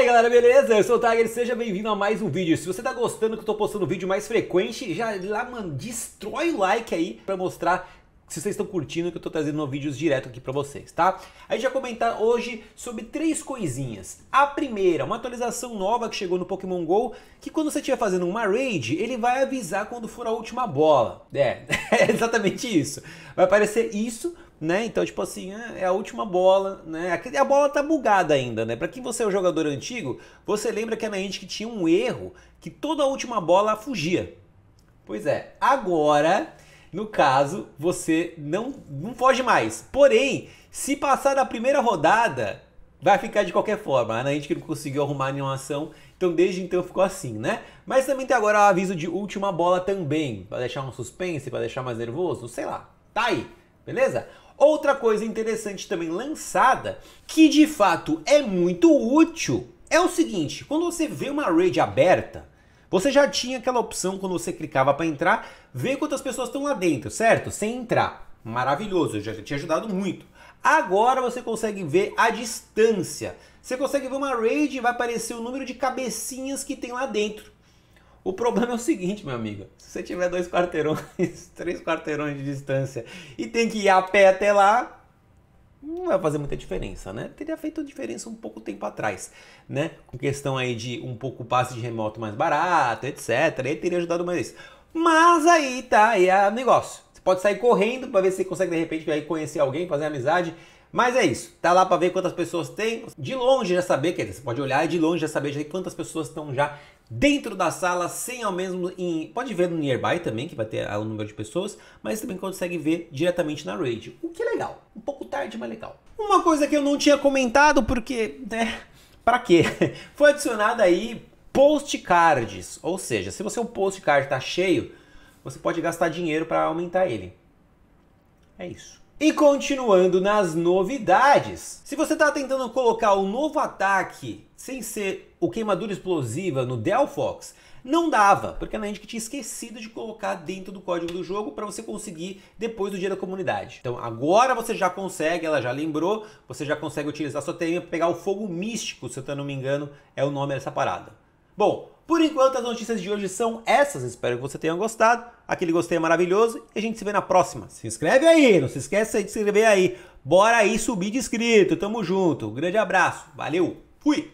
aí galera, beleza? Eu sou o Tiger, seja bem-vindo a mais um vídeo. Se você tá gostando que eu tô postando vídeo mais frequente, já lá, mano, destrói o like aí pra mostrar se vocês estão curtindo, que eu estou trazendo vídeos direto aqui para vocês, tá? A gente vai comentar hoje sobre três coisinhas. A primeira, uma atualização nova que chegou no Pokémon GO, que quando você estiver fazendo uma raid, ele vai avisar quando for a última bola. É, é exatamente isso. Vai aparecer isso né? Então, tipo assim, ah, é a última bola, né? A bola tá bugada ainda, né? Para quem você é um jogador antigo, você lembra que a na que tinha um erro que toda a última bola fugia. Pois é, agora no caso, você não, não foge mais. Porém, se passar da primeira rodada, vai ficar de qualquer forma. A que não conseguiu arrumar nenhuma ação, então desde então ficou assim, né? Mas também tem agora o aviso de última bola também, para deixar um suspense, para deixar mais nervoso, sei lá. Tá aí, beleza? Outra coisa interessante também lançada, que de fato é muito útil, é o seguinte, quando você vê uma raid aberta, você já tinha aquela opção quando você clicava para entrar, ver quantas pessoas estão lá dentro, certo? Sem entrar. Maravilhoso, já tinha ajudado muito. Agora você consegue ver a distância. Você consegue ver uma raid e vai aparecer o número de cabecinhas que tem lá dentro. O problema é o seguinte, meu amigo. Se você tiver dois quarteirões, três quarteirões de distância e tem que ir a pé até lá, não vai fazer muita diferença, né? Teria feito diferença um pouco tempo atrás, né? Com questão aí de um pouco passe de remoto mais barato, etc. Aí teria ajudado mais isso. Mas aí tá, aí é negócio. Você pode sair correndo para ver se consegue de repente aí conhecer alguém, fazer amizade. Mas é isso, tá lá para ver quantas pessoas tem. De longe já saber, quer dizer, você pode olhar e de longe já saber já quantas pessoas estão já dentro da sala, sem ao mesmo. Em, pode ver no nearby também, que vai ter o número de pessoas, mas também consegue ver diretamente na raid. O que é legal. Um pouco tarde, mas legal. Uma coisa que eu não tinha comentado, porque, né, pra quê? Foi adicionada aí postcards, ou seja, se o seu postcard tá cheio, você pode gastar dinheiro para aumentar ele. É isso. E continuando nas novidades, se você está tentando colocar o um novo ataque sem ser o queimadura explosiva no Delphox, não dava, porque a que tinha esquecido de colocar dentro do código do jogo para você conseguir depois do dia da comunidade. Então agora você já consegue, ela já lembrou, você já consegue utilizar sua TM para pegar o fogo místico, se eu não me engano, é o nome dessa parada. Bom, por enquanto, as notícias de hoje são essas. Espero que você tenha gostado. Aquele gostei é maravilhoso. E a gente se vê na próxima. Se inscreve aí, não se esqueça de se inscrever aí. Bora aí subir de inscrito. Tamo junto. Um grande abraço. Valeu. Fui.